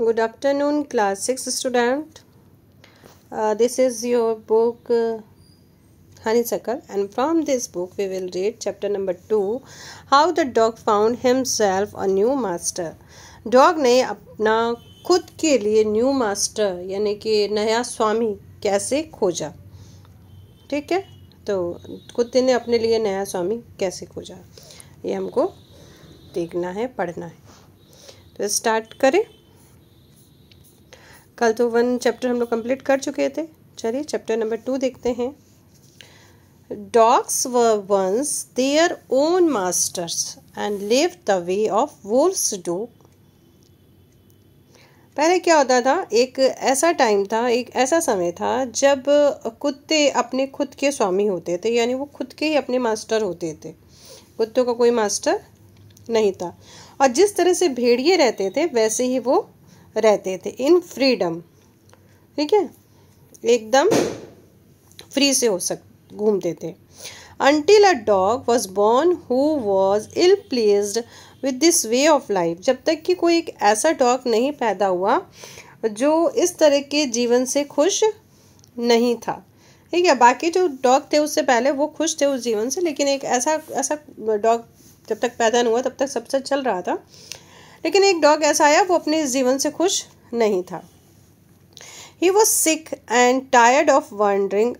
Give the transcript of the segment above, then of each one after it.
Good afternoon class six student this is your book honeysuckle and from this book we will read chapter number two how the dog found himself a new master dog ने अपना खुद के लिए new master यानी कि नया स्वामी कैसे खोजा ठीक है तो खुद ने अपने लिए नया स्वामी कैसे खोजा ये हमको देखना है पढ़ना है तो स्टार्ट करें कल तो वन चैप्टर हम लोग कंप्लीट कर चुके थे चलिए चैप्टर नंबर टू देखते हैं डॉग्स व once their own masters and live the way of wolves do पहले क्या होता था एक ऐसा टाइम था एक ऐसा समय था जब कुत्ते अपने खुद के स्वामी होते थे यानी वो खुद के ही अपने मास्टर होते थे कुत्तों का कोई मास्टर नहीं था और जिस तरह से भेड़िए रहते थे वैसे ही वो रहते थे इन फ्रीडम ठीक है एकदम फ्री से हो सक घूमते थे until a dog was born who was ill placed with this way of life जब तक कि कोई एक ऐसा डॉग नहीं पैदा हुआ जो इस तरह के जीवन से खुश नहीं था ठीक है बाकी जो डॉग थे उससे पहले वो खुश थे उस जीवन से लेकिन एक ऐसा ऐसा डॉग जब तक पैदा नहीं हुआ तब तक सबसे चल रहा था लेकिन एक डॉग ऐसा आया वो अपने जीवन से खुश नहीं था he was sick and tired of wandering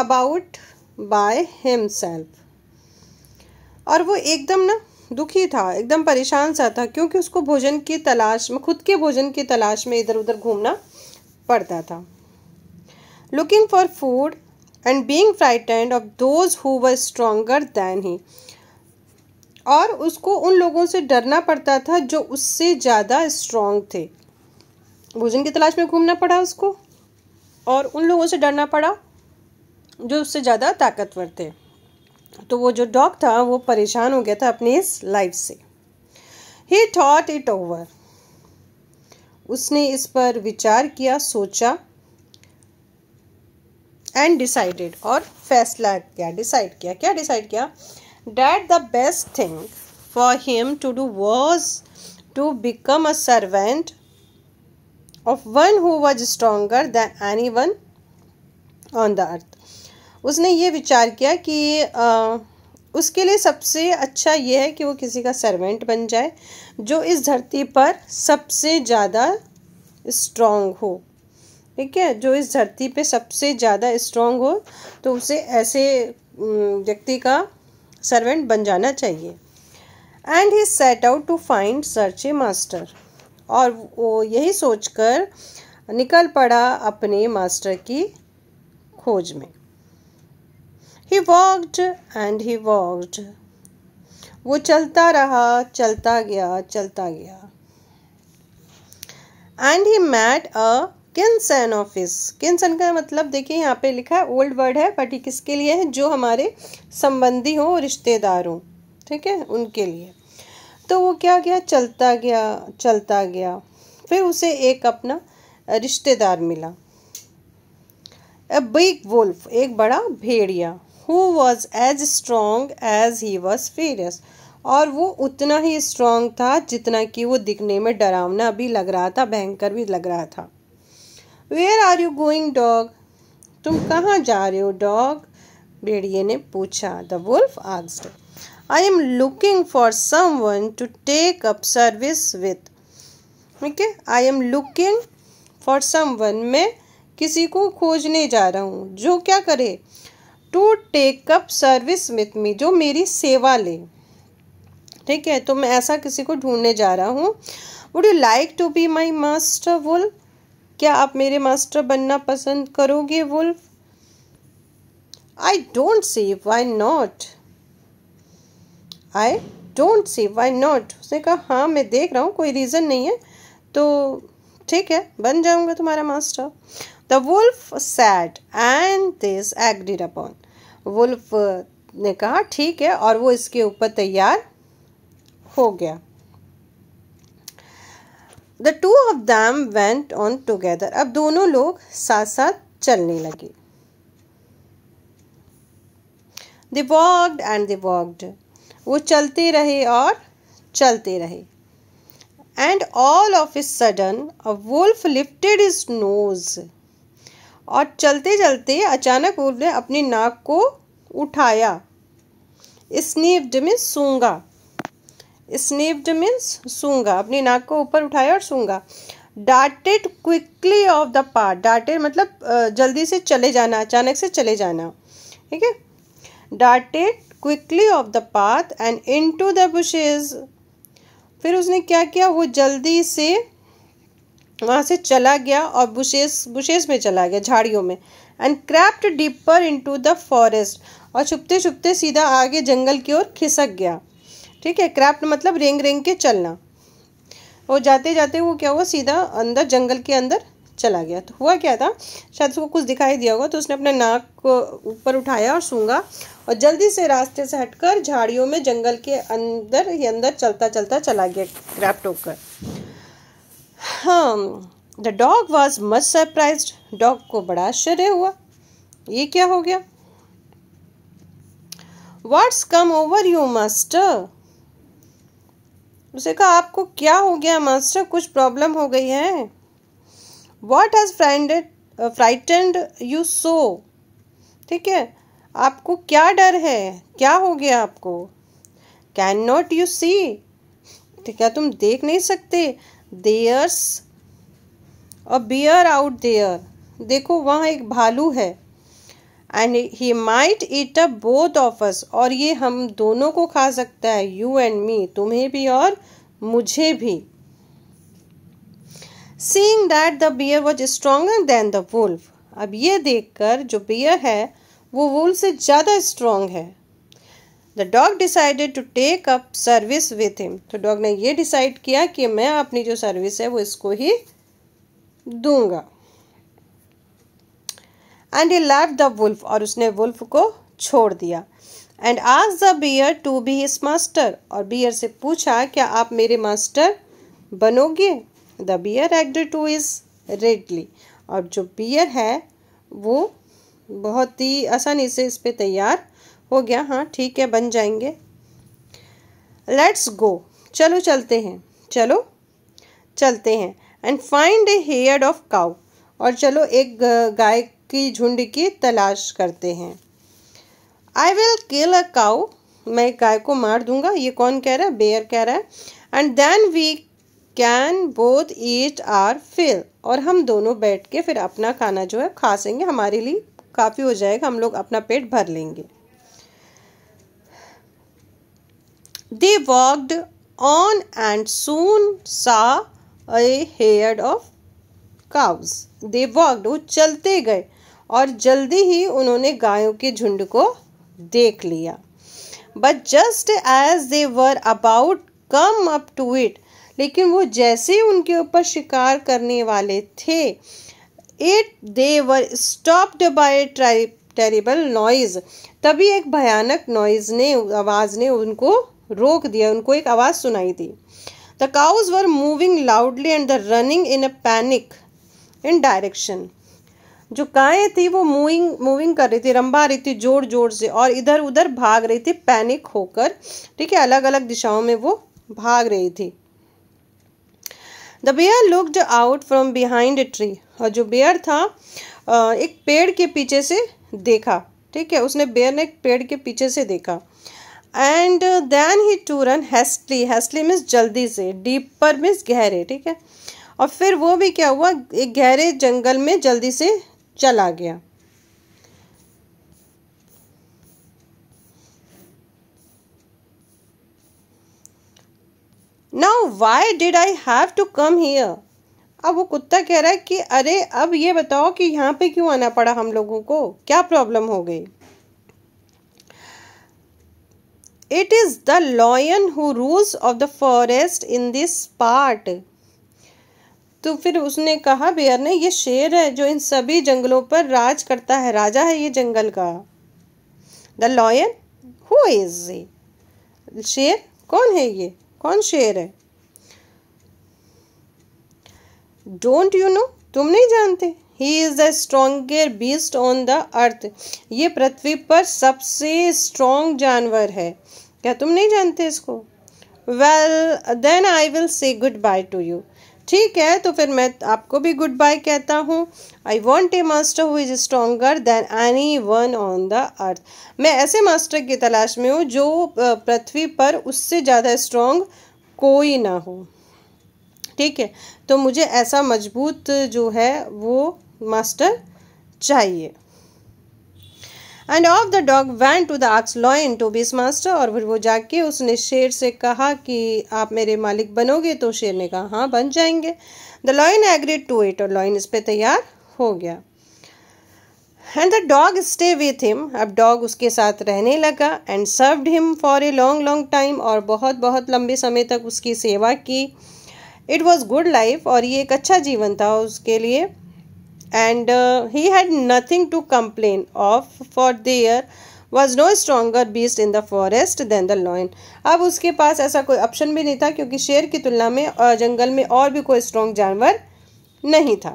about by himself और वो एकदम ना दुखी था एकदम परेशान सा था क्योंकि उसको भोजन की तलाश में खुद के भोजन की तलाश में इधर उधर घूमना पड़ता था looking for food and being frightened of those who were stronger than he और उसको उन लोगों से डरना पड़ता था जो उससे ज़्यादा स्ट्रांग थे भोजन की तलाश में घूमना पड़ा उसको और उन लोगों से डरना पड़ा जो उससे ज़्यादा ताकतवर थे तो वो जो डॉग था वो परेशान हो गया था अपनी इस लाइफ से ही थॉट इट ओवर उसने इस पर विचार किया सोचा एंड डिसाइडेड और फैसला किया डिसाइड किया क्या डिसाइड किया that the best thing for him to do was to become a servant of one who was stronger than anyone on the earth. उसने ये विचार किया कि आ, उसके लिए सबसे अच्छा ये है कि वो किसी का सर्वेंट बन जाए जो इस धरती पर सबसे ज़्यादा स्ट्रॉन्ग हो ठीक है जो इस धरती पे सबसे ज़्यादा स्ट्रोंग हो तो उसे ऐसे व्यक्ति का सर्वेंट बन जाना चाहिए and he set out to find search a master और वो यही सोचकर निकल पड़ा अपने मास्टर की खोज में he walked and he walked वो चलता रहा चलता गया चलता गया and he met a kinsman of his kinsman का मतलब देखिए यहाँ पे लिखा है ओल्ड वर्ड है बट ये किसके लिए है जो हमारे संबंधी हो रिश्तेदार हो ठीक है उनके लिए तो वो क्या गया चलता गया चलता गया फिर उसे एक अपना रिश्तेदार मिला अ बिग वुल्फ एक बड़ा भेड़िया who was as strong as he was furious और वो उतना ही स्ट्रांग था जितना कि वो दिखने में डरावना भी लग रहा था भयंकर भी लग रहा था where are you going dog तुम कहाँ जा रहे हो डॉग भेड़िए ने पूछा the wolf asked I am looking for someone to take up service with ठीक है I am looking for someone में किसी को खोजने जा रहा हूँ जो क्या करे to take up service with me जो मेरी सेवा ले ठीक है तो मैं ऐसा किसी को ढूंढने जा रहा हूँ would you like to be my master wolf क्या आप मेरे मास्टर बनना पसंद करोगे wolf I don't see why not I don't see why not उसने कहा हाँ मैं देख रहा हूँ कोई रीज़न नहीं है तो ठीक है बन जाऊँगा तुम्हारा master the wolf said and this agreed upon wolf ने कहा ठीक है और वो इसके ऊपर तैयार हो गया the two of them went on together अब दोनों लोग साथ साथ चलने लगे they walked and they walked वो चलते रहे और चलते रहे and all of a sudden a wolf lifted his nose और चलते चलते अचानक वुल्फ ने अपनी नाक को उठाया स्नीफ्ड में सूंगा स्निव्ड मीन्स सूंगा अपनी नाक को ऊपर उठाया और सूंगा darted quickly off the path darted मतलब जल्दी से चले जाना अचानक से चले जाना ठीक है darted quickly off the path and into the bushes फिर उसने क्या किया वो जल्दी से वहाँ से चला गया और बुशेस बुशेस में चला गया झाड़ियों में and crept deeper into the forest और छुपते छुपते सीधा आगे जंगल की ओर खिसक गया ठीक है क्रैप्ट मतलब रेंग रेंग के चलना और जाते जाते वो क्या हुआ सीधा अंदर जंगल के अंदर चला गया तो हुआ क्या था शायद उसको कुछ दिखाई दिया होगा तो उसने अपने नाक को ऊपर उठाया और सूंगा और जल्दी से रास्ते से हटकर झाड़ियों में जंगल के अंदर ही अंदर चलता चलता चला गया क्रैप्ट होकर हाँ the dog was much surprised dog को बड़ा आश्चर्य हुआ ये क्या हो गया what's come over you master उसे कहा आपको क्या हो गया मास्टर कुछ प्रॉब्लम हो गई है what has frightened frightened you so ठीक है आपको क्या डर है क्या हो गया आपको कैन नॉट यू सी क्या तुम देख नहीं सकते there's a bear out there देखो वहाँ एक भालू है and he might eat up both of us और ये हम दोनों को खा सकता है यू एंड मी तुम्हें भी और मुझे भी seeing that the bear was stronger than the wolf अब ये देखकर जो बियर है वो वुल्फ से ज़्यादा स्ट्रोंग है the dog decided to take up service with him तो डॉग ने यह डिसाइड किया कि मैं अपनी जो सर्विस है वो इसको ही दूंगा and he left the wolf और उसने वुल्फ को छोड़ दिया एंड आज the bear to be his master और बियर से पूछा क्या आप मेरे मास्टर बनोगे the bear agreed to this readily और जो बियर है वो बहुत ही आसानी से इस पर तैयार हो गया हाँ ठीक है बन जाएंगे लेट्स गो चलो चलते हैं चलो चलते हैं and find a herd of cow और चलो एक गाय की झुंड की तलाश करते हैं I will kill a cow मैं गाय को मार दूंगा ये कौन कह रहा है बेयर कह रहा है and then we can both eat our fill और हम दोनों बैठ के फिर अपना खाना जो है खा सेंगे हमारे लिए काफ़ी हो जाएगा हम लोग अपना पेट भर लेंगे they walked on and soon saw herd of cows they walked वो चलते गए और जल्दी ही उन्होंने गायों के झुंड को देख लिया but just as they were about come up to it लेकिन वो जैसे ही उनके ऊपर शिकार करने वाले थे it they were stopped by terrible noise तभी एक भयानक नॉइज ने आवाज़ ने उनको रोक दिया उनको एक आवाज़ सुनाई दी the cows were mooing loudly and the running in a panic in direction जो गायें थी वो मूविंग मूविंग कर रही थी रंबा रही थी जोर जोर से और इधर उधर भाग रही थी पैनिक होकर ठीक है अलग अलग दिशाओं में वो भाग रही थी the bear looked out from behind a tree और जो बेयर था एक पेड़ के पीछे से देखा ठीक है उसने बेयर ने एक पेड़ के पीछे से देखा and then he to run hastily hastily means जल्दी से डीपर मीन्स गहरे ठीक है और फिर वो भी क्या हुआ एक गहरे जंगल में जल्दी से चला गया now why did I have to come here अब वो कुत्ता कह रहा है कि अरे अब ये बताओ कि यहाँ पे क्यों आना पड़ा हम लोगों को क्या प्रॉब्लम हो गई it is the lion who rules of the forest in this part तो फिर उसने कहा बेयर ने ये शेर है जो इन सभी जंगलों पर राज करता है राजा है ये जंगल का द लॉयन हु इज ये शेर कौन है ये कौन शेर है डोंट यू नो तुम नहीं जानते he is the stronger beast on the earth ये पृथ्वी पर सबसे स्ट्रोंग जानवर है क्या तुम नहीं जानते इसको well then I will say goodbye to you ठीक है तो फिर मैं आपको भी गुड बाय कहता हूँ I want a master who is stronger than anyone on the earth मैं ऐसे मास्टर की तलाश में हूँ जो पृथ्वी पर उससे ज़्यादा स्ट्रोंग कोई ना हो ठीक है तो मुझे ऐसा मजबूत जो है वो मास्टर चाहिए and of the dog went to the आक्स लॉयन टू बीस मास्टर और फिर वो जाके उसने शेर से कहा कि आप मेरे मालिक बनोगे तो शेर ने कहा हाँ बन जाएंगे the lion agreed to it और लॉयन इस पर तैयार हो गया and the dog stay with him अब डॉग उसके साथ रहने लगा and served him for a long long time और बहुत बहुत लंबे समय तक उसकी सेवा की इट वॉज़ गुड लाइफ और ये एक अच्छा जीवन था उसके लिए and uh, he had nothing to complain of for there was no stronger beast in the forest than the lion अब उसके पास ऐसा कोई ऑप्शन भी नहीं था क्योंकि शेर की तुलना में जंगल में और भी कोई स्ट्रॉन्ग जानवर नहीं था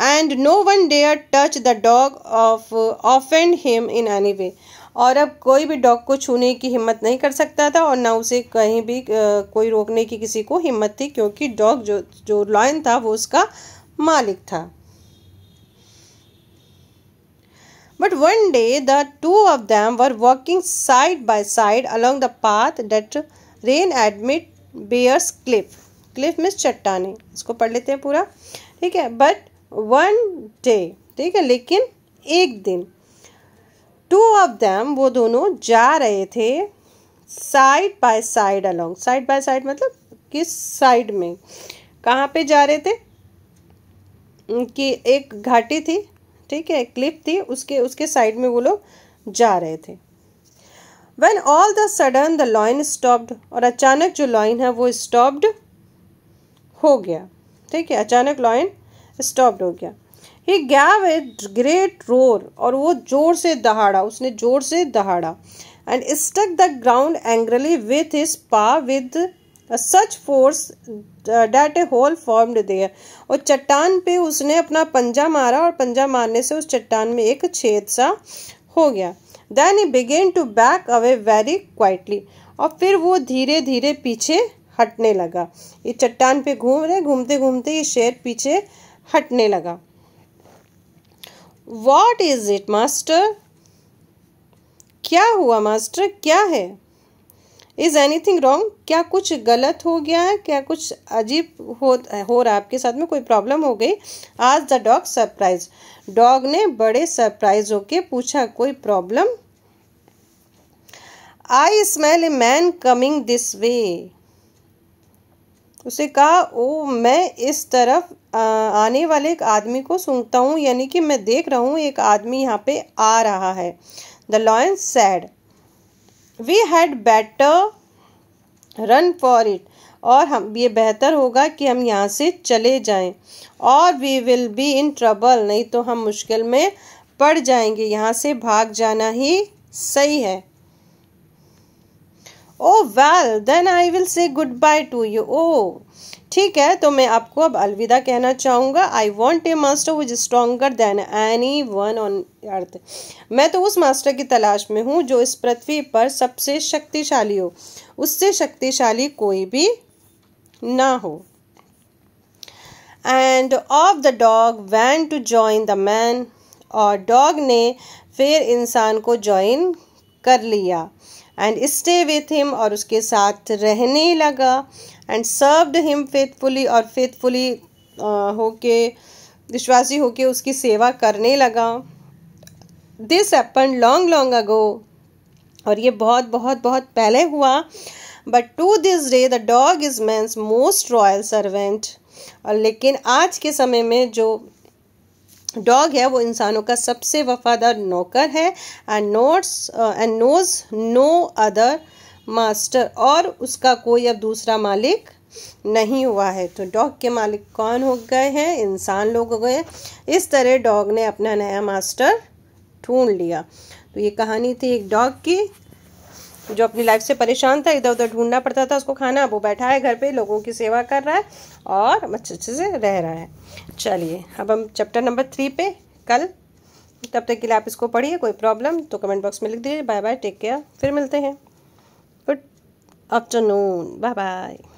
and no one dare touch the dog off offend him in any way और अब कोई भी डॉग को छूने की हिम्मत नहीं कर सकता था और ना उसे कहीं भी कोई रोकने की किसी को हिम्मत थी क्योंकि डॉग जो जो लॉयन था वो उसका मालिक था but one day the two of them were walking side by side along the path that ran amid bears cliff cliff means चट्टाने इसको पढ़ लेते हैं पूरा ठीक है बट वन डे ठीक है लेकिन एक दिन टू ऑफ देम वो दोनों जा रहे थे side by side along side by side मतलब किस साइड में कहाँ पे जा रहे थे कि एक घाटी थी ठीक है क्लिप थी उसके उसके साइड में वो लोग जा रहे थे when all the sudden the lion stopped और अचानक जो लॉइन है वो स्टॉप्ड हो गया ठीक है अचानक लॉइन स्टॉप्ड हो गया he gave a great roar और वो जोर से दहाड़ा उसने जोर से दहाड़ा and struck the ground angrily with his paw with such force that a hole formed there और चट्टान पे उसने अपना पंजा मारा और पंजा मारने से उस चट्टान में एक छेद सा हो गया then he began to back away very quietly और फिर वो धीरे धीरे पीछे हटने लगा ये चट्टान पे घूम रहे घूमते घूमते ये शेर पीछे हटने लगा वॉट इज इट मास्टर क्या हुआ मास्टर क्या है इज़ एनी थिंग रॉन्ग क्या कुछ गलत हो गया है क्या कुछ अजीब हो हो रहा है आपके साथ में कोई प्रॉब्लम हो गई आज द डॉग सरप्राइज डॉग ने बड़े सरप्राइज होके पूछा कोई problem I smell a man coming this way उसे कहा ओ मैं इस तरफ आने वाले एक आदमी को सूंघता हूँ यानी कि मैं देख रहा हूँ एक आदमी यहाँ पे आ रहा है the lion said we had better run for it और हम ये बेहतर होगा कि हम यहाँ से चले जाएं और we will be in trouble नहीं तो हम मुश्किल में पड़ जाएंगे यहाँ से भाग जाना ही सही है oh well then I will say goodbye to you ओ ठीक है तो मैं आपको अब अलविदा कहना चाहूँगा I want a master who's stronger than anyone on earth मैं तो उस मास्टर की तलाश में हूँ जो इस पृथ्वी पर सबसे शक्तिशाली हो उससे शक्तिशाली कोई भी ना हो and of the dog went to join the man और डॉग ने फिर इंसान को जॉइन कर लिया एंड स्टे विथ हिम और उसके साथ रहने लगा एंड सर्व्ड हिम फेथफुली और फेथफुली होके विश्वासी होके उसकी सेवा करने लगा this happened long long ago और ये बहुत बहुत बहुत पहले हुआ but to this day the dog is man's most loyal servant और लेकिन आज के समय में जो डॉग है वो इंसानों का सबसे वफादार नौकर है and notes and knows no other master और उसका कोई अब दूसरा मालिक नहीं हुआ है तो डॉग के मालिक कौन हो गए हैं इंसान लोग हो गए इस तरह डॉग ने अपना नया मास्टर ढूंढ लिया तो ये कहानी थी एक डॉग की जो अपनी लाइफ से परेशान था इधर उधर ढूंढना पड़ता था उसको खाना वो बैठा है घर पे लोगों की सेवा कर रहा है और अच्छे अच्छे से रह रहा है चलिए अब हम चैप्टर नंबर थ्री पे कल तब तक के लिए आप इसको पढ़िए कोई प्रॉब्लम तो कमेंट बॉक्स में लिख दीजिए बाय बाय टेक केयर फिर मिलते हैं गुड आफ्टरनून बाय बाय